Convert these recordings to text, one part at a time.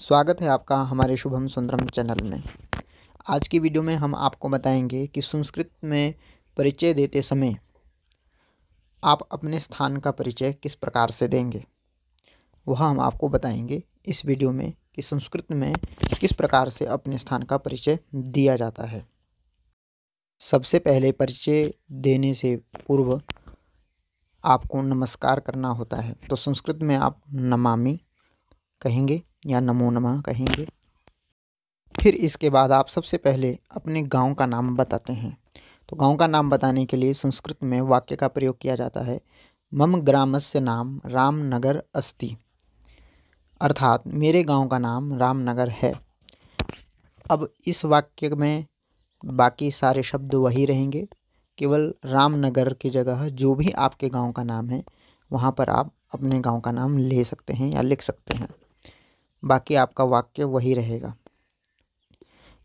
स्वागत है आपका हमारे शुभम सुंदरम चैनल में आज की वीडियो में हम आपको बताएंगे कि संस्कृत में परिचय देते समय आप अपने स्थान का परिचय किस प्रकार से देंगे वह हम आपको बताएंगे इस वीडियो में कि संस्कृत में किस प्रकार से अपने स्थान का परिचय दिया जाता है सबसे पहले परिचय देने से पूर्व आपको नमस्कार करना होता है तो संस्कृत में आप नमामि कहेंगे या नमो नमः कहेंगे फिर इसके बाद आप सबसे पहले अपने गांव का नाम बताते हैं तो गांव का नाम बताने के लिए संस्कृत में वाक्य का प्रयोग किया जाता है मम ग्रामस्य नाम रामनगर अस्ति अर्थात मेरे गांव का नाम रामनगर है अब इस वाक्य में बाकी सारे शब्द वही रहेंगे केवल रामनगर की जगह जो भी आपके गांव का नाम है वहाँ पर आप अपने गांव का नाम ले सकते हैं या लिख सकते हैं बाकी आपका वाक्य वही रहेगा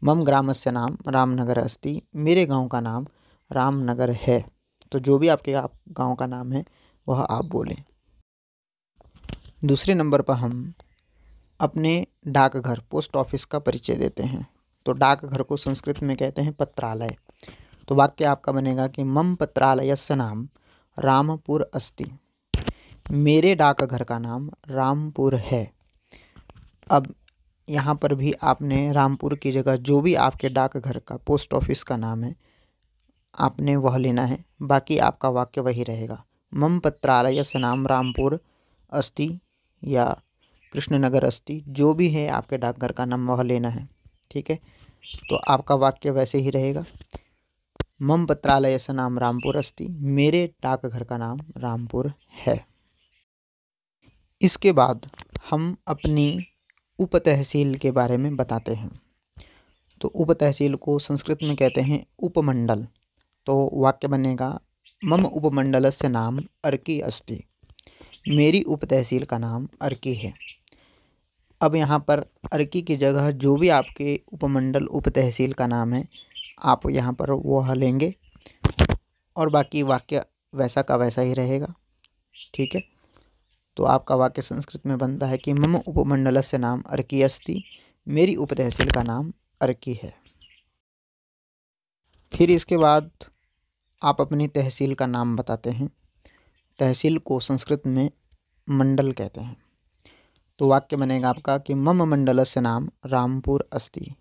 मम ग्राम से नाम रामनगर अस्ति मेरे गांव का नाम रामनगर है तो जो भी आपके आप गाँव का नाम है वह आप बोलें दूसरे नंबर पर हम अपने डाकघर पोस्ट ऑफिस का परिचय देते हैं तो डाकघर को संस्कृत में कहते हैं पत्रालय तो वाक्य आपका बनेगा कि मम पत्रालय से नाम रामपुर अस्ति मेरे डाकघर का नाम रामपुर है अब यहाँ पर भी आपने रामपुर की जगह जो भी आपके डाकघर का पोस्ट ऑफिस का नाम है आपने वह लेना है बाकी आपका वाक्य वही रहेगा मम पत्रालय से नाम रामपुर अस्ति या कृष्णनगर अस्ति जो भी है आपके डाकघर का नाम वह लेना है ठीक है तो आपका वाक्य वैसे ही रहेगा मम पत्रालय से नाम रामपुर अस्ति मेरे डाकघर का नाम रामपुर है इसके बाद हम अपनी उप तहसील के बारे में बताते हैं तो उप तहसील को संस्कृत में कहते हैं उपमंडल तो वाक्य बनेगा मम उपमंडल से नाम अर्की अस्ति मेरी उप तहसील का नाम अर्की है अब यहाँ पर अर्की की जगह जो भी आपके उपमंडल उप तहसील का नाम है आप यहाँ पर वो हलेंगे और बाकी वाक्य वैसा का वैसा ही रहेगा ठीक है तो आपका वाक्य संस्कृत में बनता है कि मम उपमंडल से नाम अर्की अस्ति मेरी उपतहसील का नाम अर्की है फिर इसके बाद आप अपनी तहसील का नाम बताते हैं तहसील को संस्कृत में मंडल कहते हैं तो वाक्य बनेगा आपका कि मम मंडल से नाम रामपुर अस्ति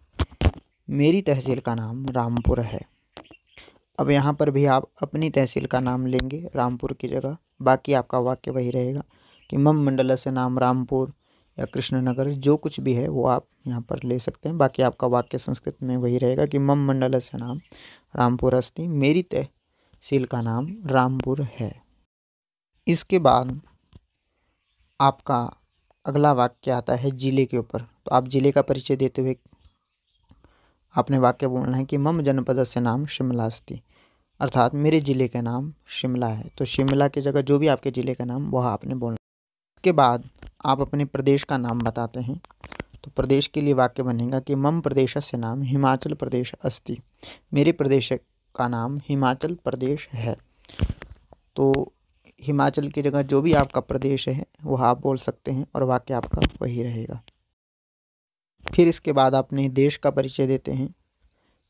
मेरी तहसील का नाम रामपुर है अब यहाँ पर भी आप अपनी तहसील का नाम लेंगे रामपुर की जगह बाकी आपका वाक्य वही रहेगा कि मम मंडला से नाम रामपुर या कृष्णनगर जो कुछ भी है वो आप यहाँ पर ले सकते हैं बाकी आपका वाक्य संस्कृत में वही रहेगा कि मम मंडल से नाम रामपुर अस्थि मेरी तहसील का नाम रामपुर है इसके बाद आपका अगला वाक्य आता है ज़िले के ऊपर तो आप ज़िले का परिचय देते हुए आपने वाक्य बोलना है कि मम जनपद से नाम शिमला अस्थि अर्थात मेरे ज़िले का नाम शिमला है तो शिमला की जगह जो भी आपके ज़िले का नाम वह आपने बोलना उसके बाद आप अपने प्रदेश का नाम बताते हैं तो प्रदेश के लिए वाक्य बनेगा कि मम प्रदेश से नाम हिमाचल प्रदेश अस्ति मेरे प्रदेश का नाम हिमाचल प्रदेश है तो हिमाचल की जगह जो भी आपका प्रदेश है वह आप बोल सकते हैं और वाक्य आपका वही रहेगा फिर इसके बाद आपने देश का परिचय देते हैं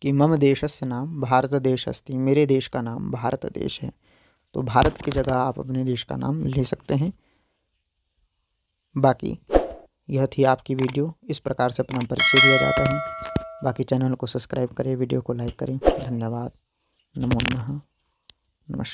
कि मम देश से नाम भारत देश अस्ति मेरे देश का नाम भारत देश है तो भारत की जगह आप अपने देश का नाम ले सकते हैं बाकी यह थी आपकी वीडियो इस प्रकार से अपना परिचय दिया जाता है बाकी चैनल को सब्सक्राइब करें वीडियो को लाइक करें धन्यवाद नमो नमः नमस्कार